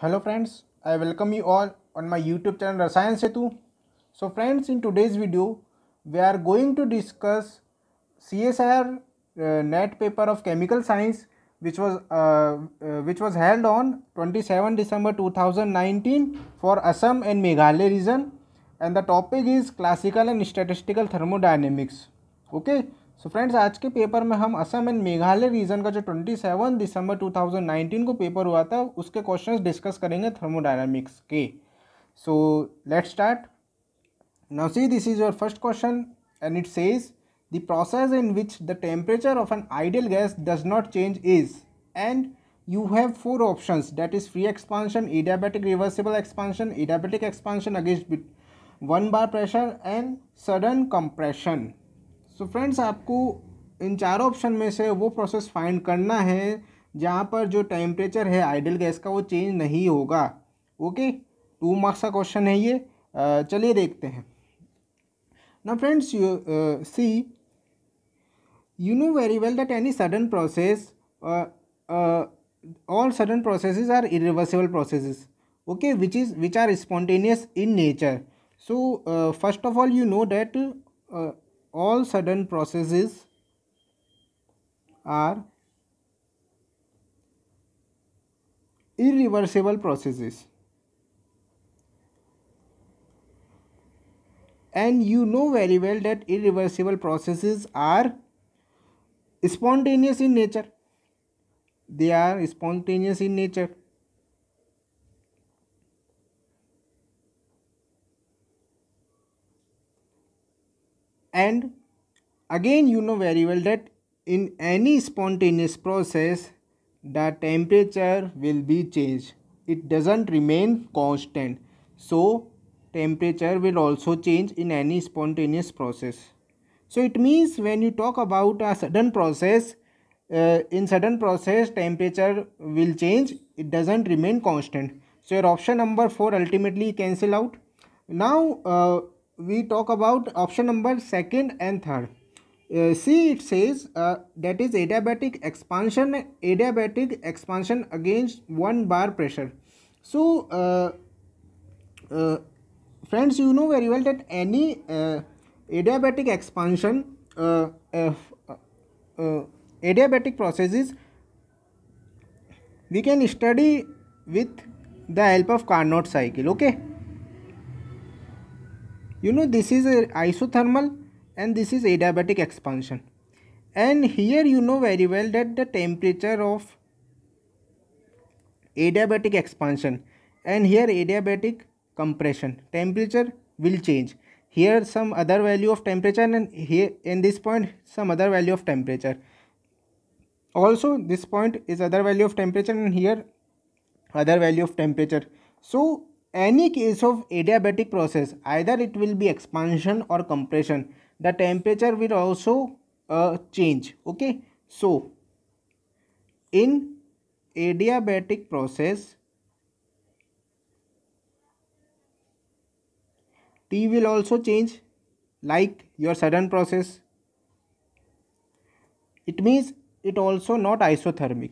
Hello friends, I welcome you all on my YouTube channel Rasayan Setu. So friends, in today's video, we are going to discuss CSIR uh, net paper of chemical science which was uh, uh, which was held on 27 December 2019 for Assam and Meghalaya region and the topic is classical and statistical thermodynamics. Okay, so so friends आज के paper में हम Assam and Meghalaya reason का जो 27 दिसंबर 2019 को paper हुआ था उसके क्वेश्चंस डिस्कस करेंगे थर्मोडायनामिक्स के so let's start now see this is your first question and it says the process in which the temperature of an ideal gas does not change is and you have four option that is free expansion adiabatic reversible expansion adiabatic expansion against one bar pressure and sudden compression so so friends आपको इन चारों option में से वो process find करना है जहाँ पर जो टेम्परेचर है आइडल गैस का वो चेंज नहीं होगा ओके टू मार्क्स का क्वेश्चन है ये चलिए देखते हैं ना friends you see you know very well that any sudden process all sudden process are irreversible process okay which is which are spontaneous in nature so first of all you know that all sudden processes are irreversible processes and you know very well that irreversible processes are spontaneous in nature they are spontaneous in nature and again you know very well that in any spontaneous process the temperature will be changed it doesn't remain constant so temperature will also change in any spontaneous process so it means when you talk about a sudden process uh, in sudden process temperature will change it doesn't remain constant so your option number 4 ultimately cancel out now uh, we talk about option number second and third. Uh, see it says uh, that is adiabatic expansion, adiabatic expansion against one bar pressure. So uh, uh friends you know very well that any uh, adiabatic expansion, uh, adiabatic processes we can study with the help of Carnot cycle okay you know this is isothermal and this is adiabatic expansion and here you know very well that the temperature of adiabatic expansion and here adiabatic compression temperature will change here some other value of temperature and here in this point some other value of temperature also this point is other value of temperature and here other value of temperature so any case of adiabatic process either it will be expansion or compression the temperature will also uh, change okay so in adiabatic process T will also change like your sudden process it means it also not isothermic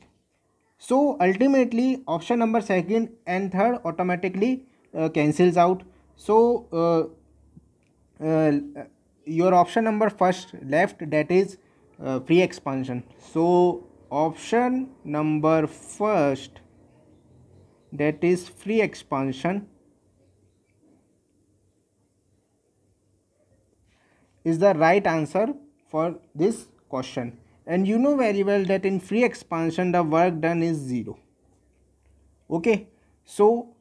so ultimately option number second and third automatically uh, cancels out so uh, uh, your option number first left that is free expansion so option number first that is free expansion is the right answer for this question and you know very well that in free expansion the work done is zero okay so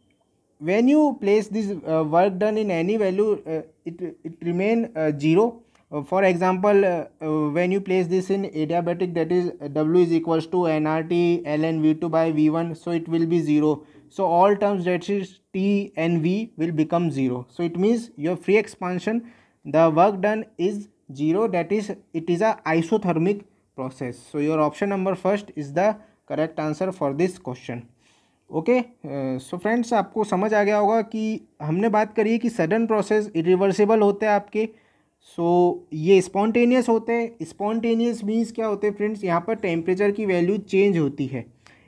when you place this uh, work done in any value uh, it it remain uh, zero uh, for example uh, uh, when you place this in adiabatic that is w is equals to nrt ln v2 by v1 so it will be zero so all terms that is t and v will become zero so it means your free expansion the work done is zero that is it is a isothermic process so your option number first is the correct answer for this question okay so friends आपको समझ आ गया होगा कि हमने बात करी है कि सडन प्रोसेस इरिवर्सिबल होते हैं आपके सो so, ये स्पॉन्टेनियस होते हैं स्पॉन्टेनियस मीन्स क्या होते हैं फ्रेंड्स यहाँ पर टेम्परेचर की वैल्यू चेंज होती है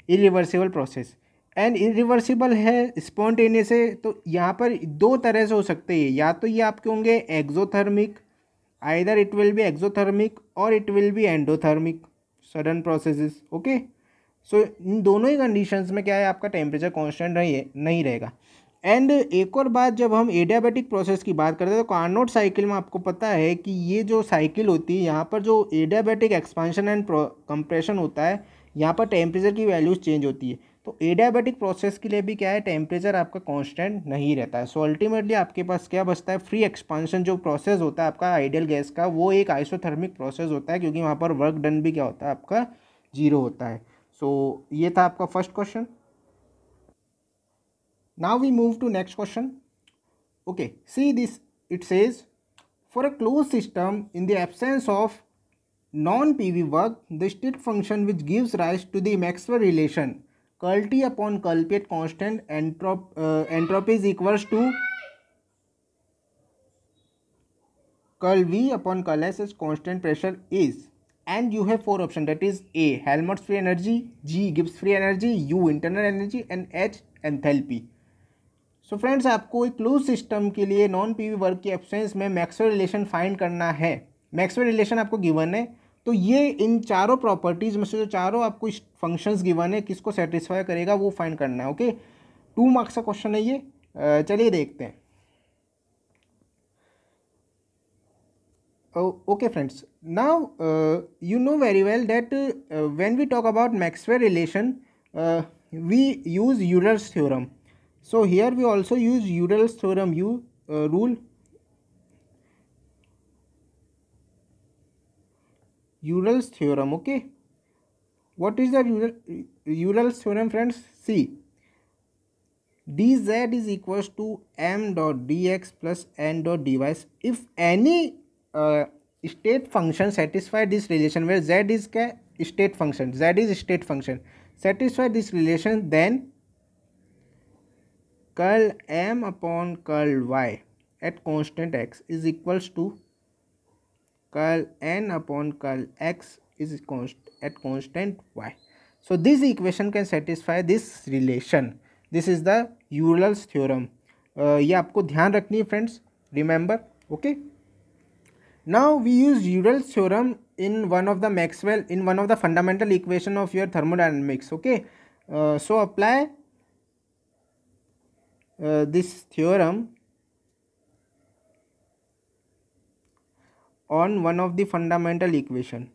इरिवर्सिबल प्रोसेस एंड इरिवर्सिबल है स्पॉन्टेनियस है तो यहाँ पर दो तरह से हो सकते हैं या तो ये आपके होंगे exothermic either it will be exothermic और it will be endothermic sudden processes okay so so, इन दोनों ही कंडीशंस में क्या है आपका टेम्परेचर कॉन्स्टेंट रही नहीं रहेगा एंड एक और बात जब हम एडियाबेटिक प्रोसेस की बात करते हैं तो कार्नोट साइकिल में आपको पता है कि ये जो साइकिल होती है यहाँ पर जो एडियाबेटिक एक्सपांशन एंड कंप्रेशन होता है यहाँ पर टेम्परेचर की वैल्यूज चेंज होती है तो एडियाबेटिक प्रोसेस के लिए भी क्या है टेम्परेचर आपका कांस्टेंट नहीं रहता है सो so, अल्टीमेटली आपके पास क्या बचता है फ्री एक्सपांशन जो प्रोसेस होता है आपका आइडियल गैस का वो एक आइसोथर्मिक प्रोसेस होता है क्योंकि वहाँ पर वर्क डन भी क्या होता है आपका जीरो होता है सो ये था आपका first question now we move to next question okay see this it says for a close system in the absence of non P V work the state function which gives rise to the Maxwell relation curl T upon curl P at constant entropy entropy is equals to curl V upon curl S as constant pressure is you have four option that is a a free energy G गिफ्ट free energy you internal energy and H enthalpy so friends आपको एक close system के लिए non PV work की absence में Maxwell relation find करना है Maxwell relation आपको गिवन है तो ये इन चारों प्रॉपर्टीज़ में से जो चारों आपको फंक्शंस गिवन है किसको सेटिस्फाई करेगा वो फाइंड करना है ओके टू मार्क्स का क्वेश्चन है ये चलिए देखते हैं oh, okay friends now uh, you know very well that uh, when we talk about Maxwell relation uh, we use Euler's theorem so here we also use Euler's theorem U uh, rule Euler's theorem okay what is the Euler's theorem friends see dz is equals to m dot dx plus n dot dy if any state function satisfy this relation where Z is क्या state function Z is state function satisfy this relation then curl M upon curl Y at constant X is equals to curl N upon curl X is at constant Y so this equation can satisfy this relation this is the Euler's theorem ये आपको ध्यान रखनी है friends remember okay okay? Now we use Euler's theorem in one of the Maxwell in one of the fundamental equation of your thermodynamics. Okay, uh, so apply uh, this theorem on one of the fundamental equation.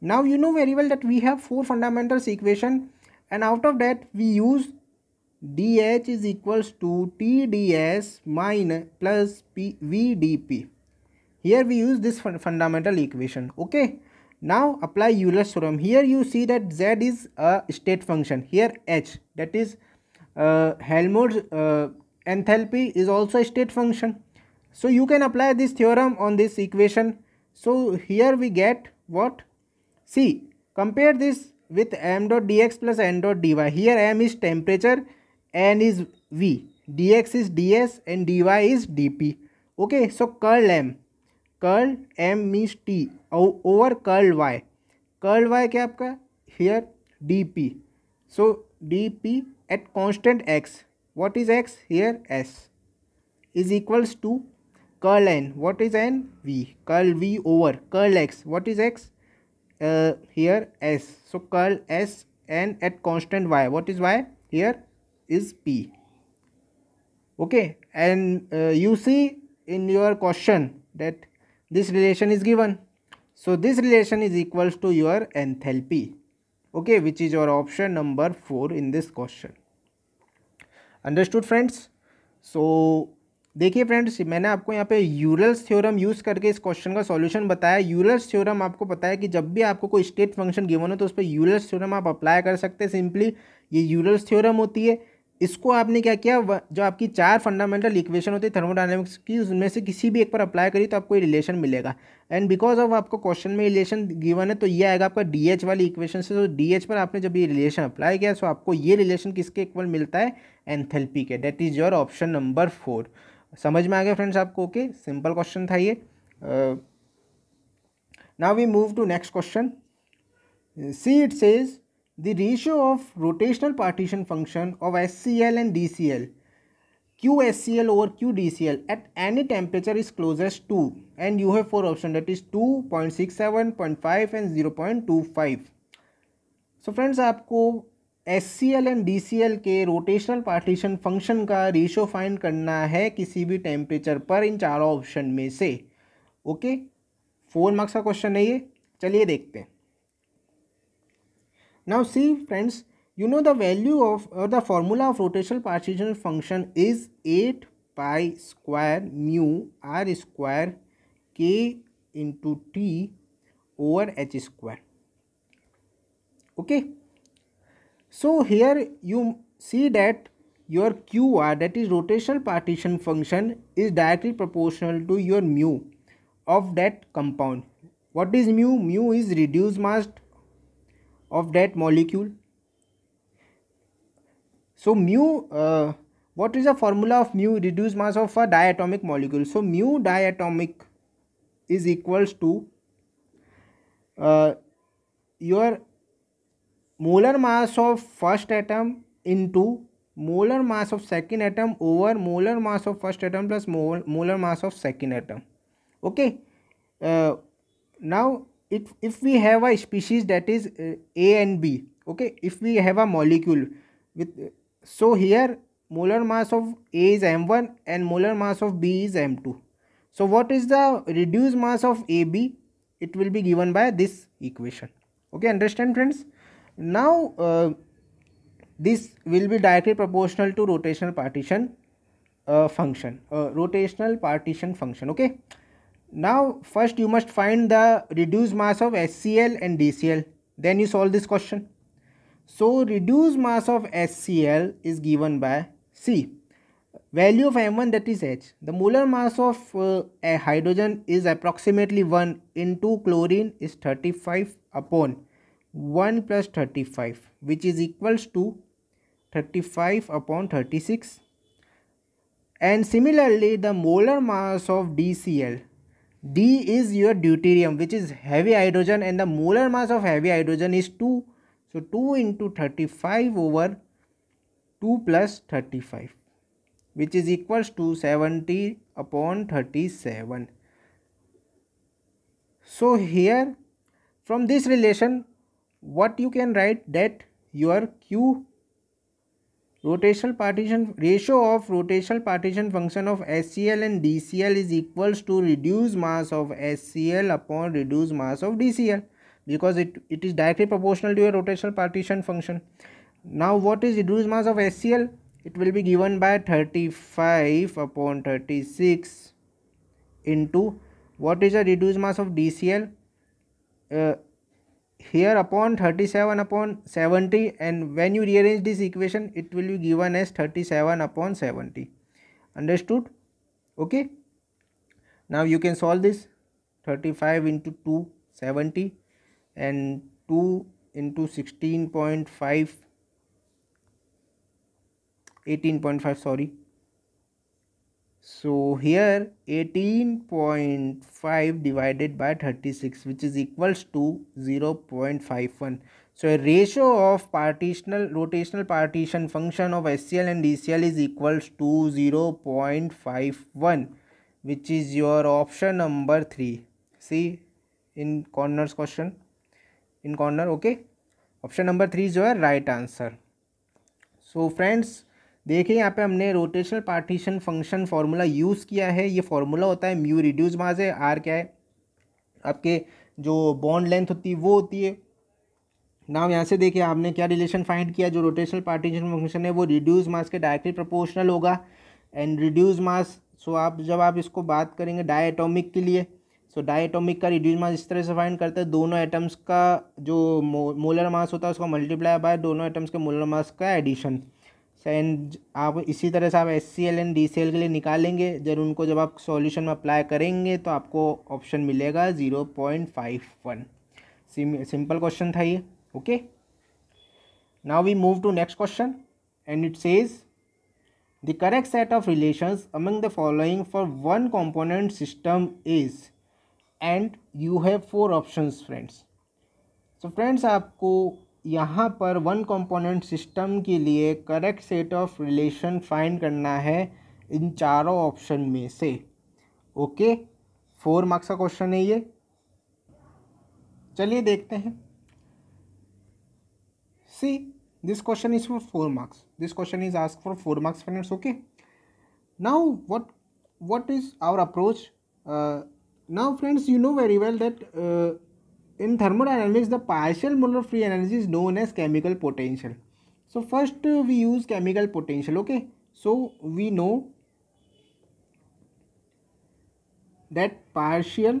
Now you know very well that we have four fundamentals equation and out of that we use dH is equals to TdS minus plus P VdP. Here we use this fun fundamental equation. Okay. Now apply Euler's theorem. Here you see that Z is a state function. Here H that is uh, Helmholtz uh, enthalpy is also a state function. So you can apply this theorem on this equation. So here we get what? See compare this with m dot dx plus n dot dy. Here m is temperature n is v dx is ds and dy is dp okay so curl m curl m means t over curl y curl y क्या आपका here dp so dp at constant x what is x here s is equals to curl n what is n v curl v over curl x what is x uh, here s so curl s n at constant y what is y here is P. Okay, and uh, you see in your question that this relation is given. So this relation is equals to your enthalpy. Okay, which is your option number 4 in this question. understood friends so देखिए friends मैंने आपको यहाँ पे URLs theorem use करके इस question का solution बताया URLs theorem आपको पता है कि जब भी आपको कोई स्टेट फंक्शन गिवन हो तो उस पर यूरल्स थ्योरम आप अप्लाई कर सकते हैं सिंपली ये यूरल्स थ्योरम होती है इसको आपने क्या किया जो आपकी चार फंडामेंटल इक्वेशन होती है थर्मोडाइनमिक्स की उसमें से किसी भी एक पर अप्लाई करिए तो आपको ये रिलेशन मिलेगा एंड बिकॉज ऑफ आपको क्वेश्चन में रिलेशन गिवन है तो ये आएगा आपका डी वाली इक्वेशन से तो डी पर आपने जब ये रिलेशन अप्लाई किया सो तो आपको ये रिलेशन किसके इक्वल मिलता है एनथेल्पी के that is your option number four समझ में आ गया फ्रेंड्स आपको ओके सिंपल क्वेश्चन था ये now we move to next question see it says the ratio of rotational partition function of SCl and DCl QSCl over QDCl at any temperature is closest to and you have four options that is 2.67, 0.5 and 0.25. So friends आपको SCl and DCl के rotational partition function का ratio find करना है किसी भी temperature पर इन चारों option में से ओके फोर मार्क्स का क्वेश्चन है ये चलिए देखते हैं Now see friends, you know the value of or the formula of rotational partition function is 8 pi square mu r square k into t over h square. Okay. So here you see that your QR that is rotational partition function is directly proportional to your mu of that compound. What is mu? Mu is reduced mass of that molecule. So mu, uh, what is the formula of mu reduced mass of a diatomic molecule? So mu diatomic is equals to uh, your molar mass of first atom into molar mass of second atom over molar mass of first atom plus molar mass of second atom. Okay. Uh, now if if we have a species that is uh, a and b okay if we have a molecule with so here molar mass of a is m1 and molar mass of b is m2 so what is the reduced mass of ab it will be given by this equation okay understand friends now uh, this will be directly proportional to rotational partition uh, function uh, rotational partition function okay now first you must find the reduced mass of HCl and DCl. Then you solve this question. So reduced mass of HCl is given by C. Value of M1 that is H. The molar mass of uh, a hydrogen is approximately 1 into chlorine is 35 upon 1 plus 35 which is equals to 35 upon 36 and similarly the molar mass of DCl D is your deuterium which is heavy hydrogen and the molar mass of heavy hydrogen is 2. So 2 into 35 over 2 plus 35 which is equals to 70 upon 37. So here from this relation what you can write that your Q rotational partition ratio of rotational partition function of SCL and DCL is equals to reduced mass of SCL upon reduced mass of DCL because it, it is directly proportional to a rotational partition function. Now what is reduced mass of SCL? It will be given by 35 upon 36 into what is the reduced mass of DCL? Uh, here upon 37 upon 70 and when you rearrange this equation it will be given as 37 upon 70 understood okay now you can solve this 35 into 2 70 and 2 into 16.5 18.5 sorry so here 18.5 divided by 36 which is equals to 0.51. So a ratio of partitional rotational partition function of SCL and DCL is equals to 0.51 which is your option number 3. See in corners question in corner okay option number 3 is your right answer. So friends देखिए यहाँ पे हमने rotational partition function formula use किया है ये formula होता है mu reduce mass है आर क्या है आपके जो बॉन्ड लेंथ होती है वो होती है नाम यहाँ से देखिए आपने क्या रिलेशन फाइंड किया जो रोटेशनल पार्टीशन फंक्शन है वो रिड्यूस मास के डायरेक्टली प्रोपोर्शनल होगा एंड रिड्यूज मास सो आप जब आप इसको बात करेंगे डायटोमिक के लिए सो डायटोमिक का रिड्यूज मास इस तरह से फाइंड करते हैं दोनों एटम्स का जो मोलर मास होता है उसका मल्टीप्लाई बाय दोनों एटम्स के मोलर मास का एडिशन सैन आप इसी तरह से आप S C L and D C L के लिए निकालेंगे जब उनको जब आप सॉल्यूशन में अप्लाई करेंगे तो आपको ऑप्शन मिलेगा zero point five one simple question था ये okay now we move to next question and it says the correct set of relations among the following for one component system is and you have four options friends so friends आपको यहाँ पर one component system के लिए correct set of relation find करना है इन चारों option में से ओके फोर मार्क्स का क्वेश्चन है ये चलिए देखते हैं see this question is for four marks this question is ask for four marks friends okay now what what is our approach now friends you know very well that in thermodynamics the partial molar free energy is known as chemical potential so first we use chemical potential okay so we know that partial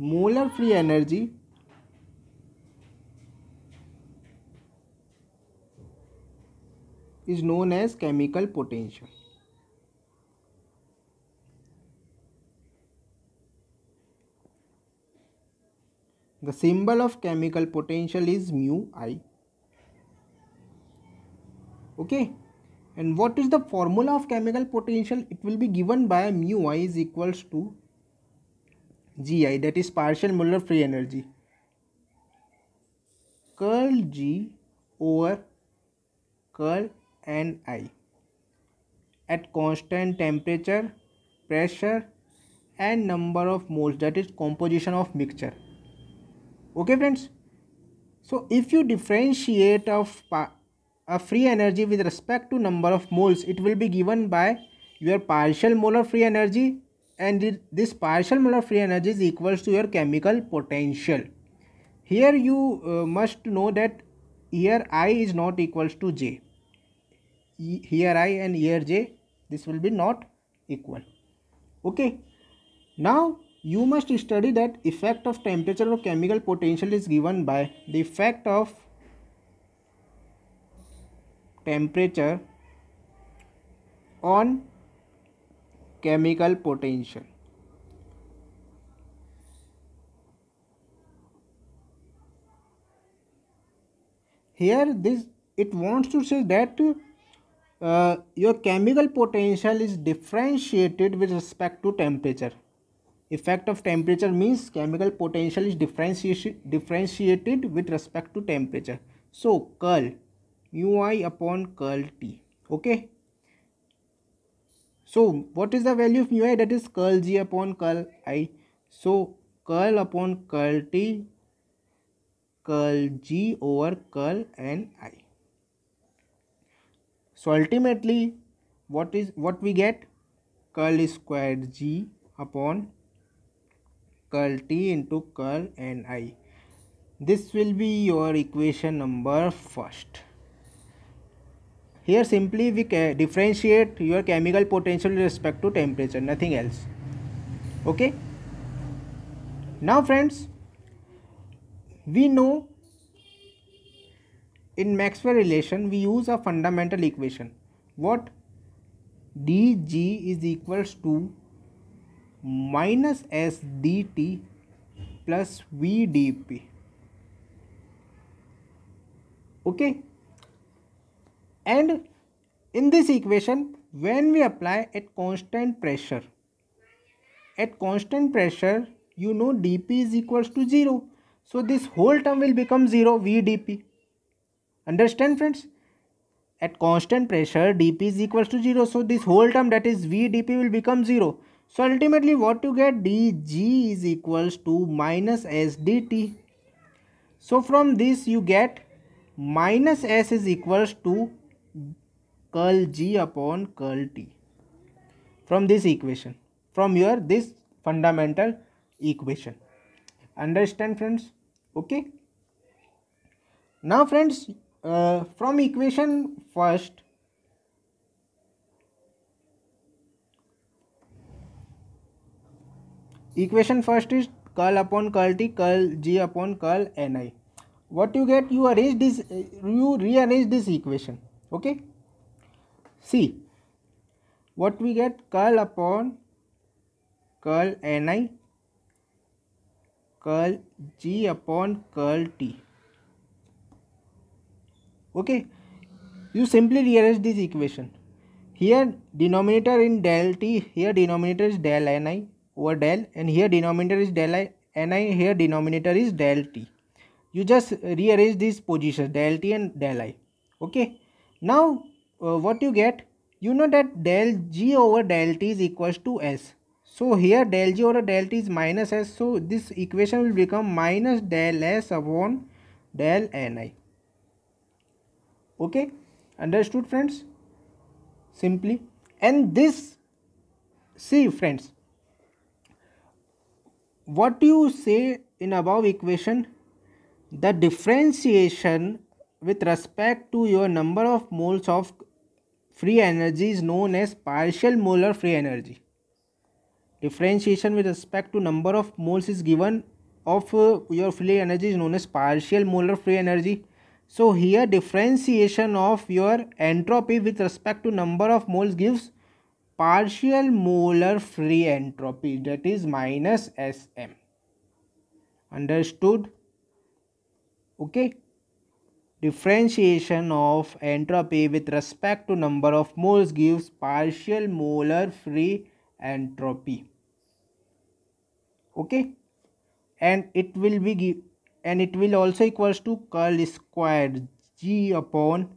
molar free energy is known as chemical potential The symbol of chemical potential is mu I. Okay. And what is the formula of chemical potential? It will be given by mu I is equals to GI that is partial molar free energy. Curl G over curl and I at constant temperature, pressure and number of moles that is composition of mixture okay friends so if you differentiate of a free energy with respect to number of moles it will be given by your partial molar free energy and this partial molar free energy is equals to your chemical potential here you uh, must know that here i is not equals to j here i and here j this will be not equal okay now you must study that effect of temperature or chemical potential is given by the effect of temperature on chemical potential here this it wants to say that uh, your chemical potential is differentiated with respect to temperature effect of temperature means chemical potential is differentiated differentiated with respect to temperature so curl ui upon curl t okay so what is the value of ui that is curl g upon curl i so curl upon curl t curl g over curl n i so ultimately what is what we get curl is squared g upon curl t into curl and i. This will be your equation number first. Here simply we differentiate your chemical potential with respect to temperature, nothing else. Okay. Now friends, we know in Maxwell relation we use a fundamental equation. What dg is equals to minus s dt plus v dp okay and in this equation when we apply at constant pressure at constant pressure you know dp is equals to 0 so this whole term will become 0 v dp understand friends at constant pressure dp is equals to 0 so this whole term that is v dp will become 0 so ultimately what you get dg is equals to minus s dt. So from this you get minus s is equals to curl g upon curl t from this equation from your this fundamental equation understand friends okay now friends uh, from equation first equation first is curl upon curl t curl g upon curl ni what you get you arrange this you rearrange this equation okay see what we get curl upon curl ni curl g upon curl t okay you simply rearrange this equation here denominator in del t here denominator is del ni over del and here denominator is del i and here denominator is del t you just rearrange these positions del t and del i okay now uh, what you get you know that del g over del t is equals to s so here del g over del t is minus s so this equation will become minus del s upon del ni okay understood friends simply and this see friends what do you say in above equation the differentiation with respect to your number of moles of free energy is known as partial molar free energy differentiation with respect to number of moles is given of uh, your free energy is known as partial molar free energy so here differentiation of your entropy with respect to number of moles gives partial molar free entropy that is minus Sm. Understood? Okay. Differentiation of entropy with respect to number of moles gives partial molar free entropy. Okay. And it will be give, and it will also equals to curl squared g upon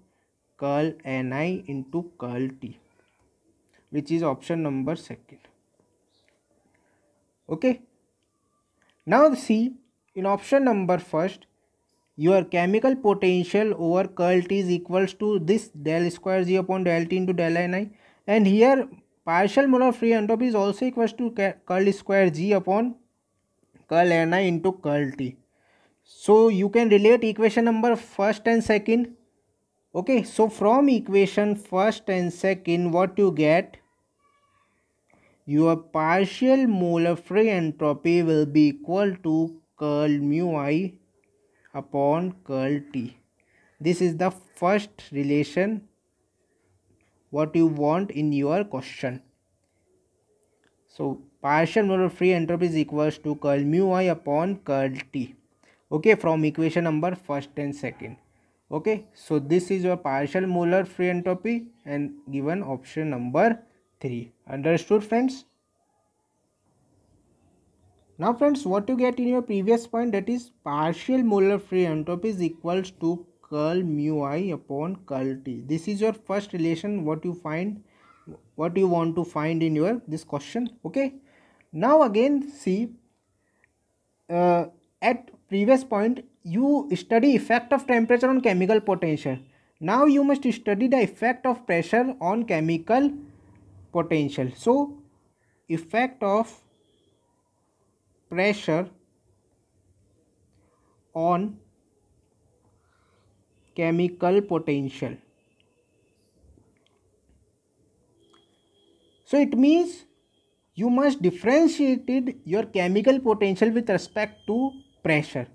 curl ni into curl t which is option number second okay now see in option number first your chemical potential over curl t is equals to this del square g upon del t into del ni and here partial molar free entropy is also equals to curl square g upon curl ni into curl t so you can relate equation number first and second okay so from equation first and second what you get your partial molar free entropy will be equal to curl mu i upon curl t. This is the first relation what you want in your question. So partial molar free entropy is equals to curl mu i upon curl t. Okay from equation number first and second. Okay so this is your partial molar free entropy and given option number 3 understood friends now friends what you get in your previous point that is partial molar free entropy is equals to curl mu i upon curl t this is your first relation what you find what you want to find in your this question okay now again see uh, at previous point you study effect of temperature on chemical potential now you must study the effect of pressure on chemical potential so effect of pressure on chemical potential so it means you must differentiate your chemical potential with respect to pressure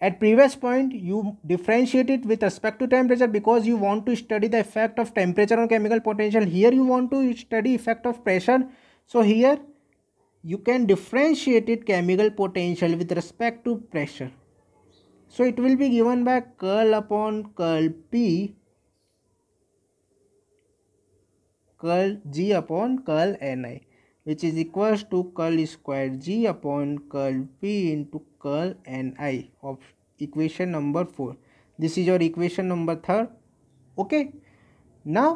at previous point, you differentiate it with respect to temperature because you want to study the effect of temperature on chemical potential. Here you want to study effect of pressure. So here you can differentiate it chemical potential with respect to pressure. So it will be given by curl upon curl P curl G upon curl Ni which is equals to curl square g upon curl p into curl ni of equation number 4 this is your equation number 3 okay now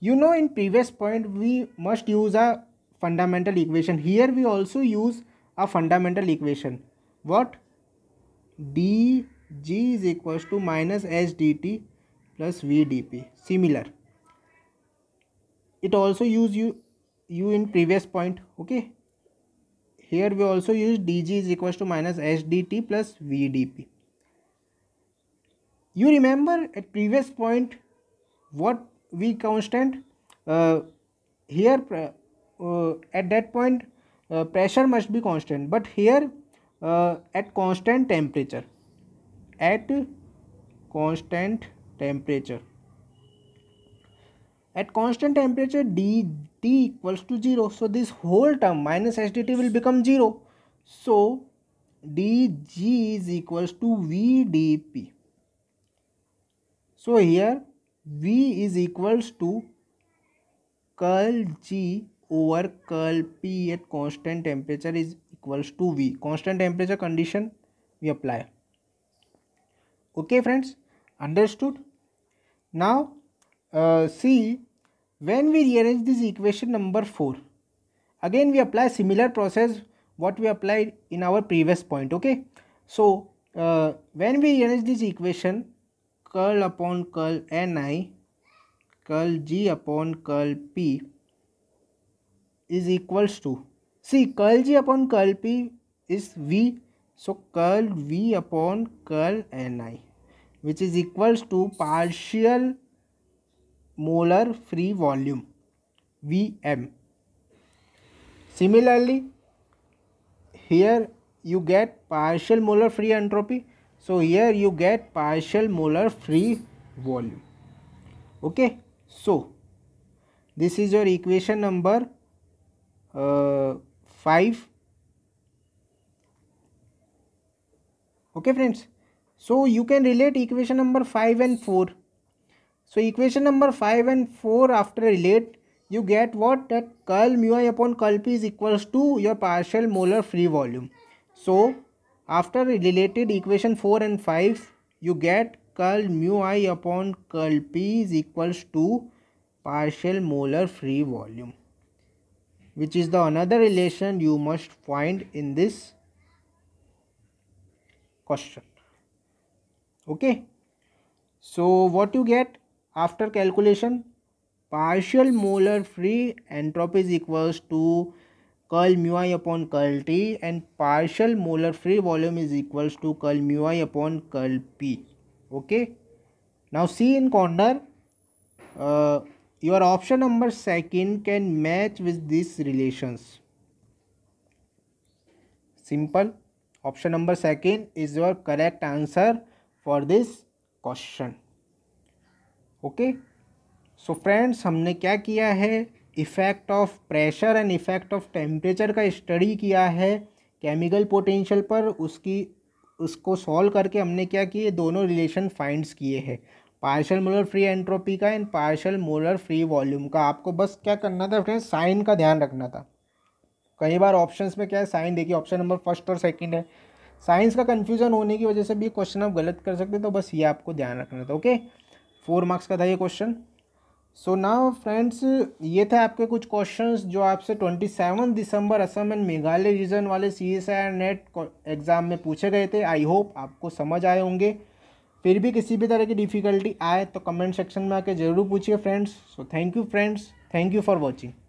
you know in previous point we must use a fundamental equation here we also use a fundamental equation what d g is equals to minus h dt plus v dp similar it also use you u in previous point okay here we also use dg is equals to minus sdt plus vdp you remember at previous point what v constant uh, here uh, uh, at that point uh, pressure must be constant but here uh, at constant temperature at constant temperature at constant temperature dT equals to 0 so this whole term minus HDT will become 0 so dg is equals to vdp so here v is equals to curl g over curl p at constant temperature is equals to v constant temperature condition we apply okay friends understood now uh, see when we rearrange this equation number 4 again we apply similar process what we applied in our previous point okay so uh, when we rearrange this equation curl upon curl ni curl g upon curl p is equals to see curl g upon curl p is v so curl v upon curl ni which is equals to partial molar free volume Vm. Similarly, here you get partial molar free entropy. So, here you get partial molar free volume. Okay. So, this is your equation number uh, 5. Okay friends. So, you can relate equation number 5 and 4 so equation number 5 and 4 after relate you get what that curl mu i upon curl p is equals to your partial molar free volume. So after related equation 4 and 5 you get curl mu i upon curl p is equals to partial molar free volume which is the another relation you must find in this question okay so what you get after calculation partial molar free entropy is equals to curl mu i upon curl t and partial molar free volume is equals to curl mu i upon curl p okay now see in corner uh, your option number second can match with these relations simple option number second is your correct answer for this question okay so friends हमने क्या किया है effect of pressure and effect of temperature का study किया है chemical potential पर उसकी उसको सॉल्व करके हमने क्या किए दोनों रिलेशन फाइंड्स किए हैं पार्शल मोलर फ्री एंट्रोपी का and partial molar free volume का आपको बस क्या करना था फ्रेंड्स साइन का ध्यान रखना था कई बार ऑप्शंस में क्या है साइन देखिए ऑप्शन नंबर फर्स्ट और सेकंड है साइंस का कन्फ्यूजन होने की वजह से भी क्वेश्चन आप गलत कर सकते तो बस ये आपको ध्यान रखना था ओके फोर मार्क्स का था ये क्वेश्चन सो नाउ फ्रेंड्स ये थे आपके कुछ क्वेश्चंस जो आपसे ट्वेंटी सेवन दिसंबर असम एंड मेघालय रीजन वाले C S I NET exam में पूछे गए थे आई होप आपको समझ आए होंगे फिर भी किसी भी तरह की डिफ़िकल्टी आए तो कमेंट सेक्शन में आके ज़रूर पूछिए friends so thank you friends thank you for watching